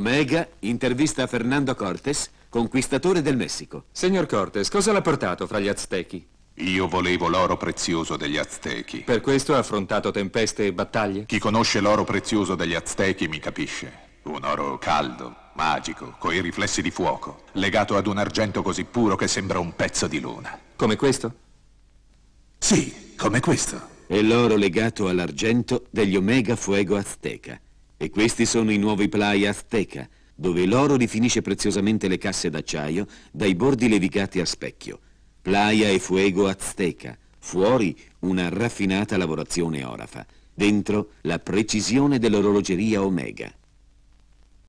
Omega intervista Fernando Cortes, conquistatore del Messico. Signor Cortes, cosa l'ha portato fra gli Aztechi? Io volevo l'oro prezioso degli Aztechi. Per questo ha affrontato tempeste e battaglie? Chi conosce l'oro prezioso degli Aztechi mi capisce. Un oro caldo, magico, coi riflessi di fuoco, legato ad un argento così puro che sembra un pezzo di luna. Come questo? Sì, come questo. E l'oro legato all'argento degli Omega Fuego Azteca e questi sono i nuovi plai Azteca, dove l'oro rifinisce preziosamente le casse d'acciaio dai bordi levigati a specchio. Playa e fuego azteca, fuori una raffinata lavorazione orafa, dentro la precisione dell'orologeria Omega.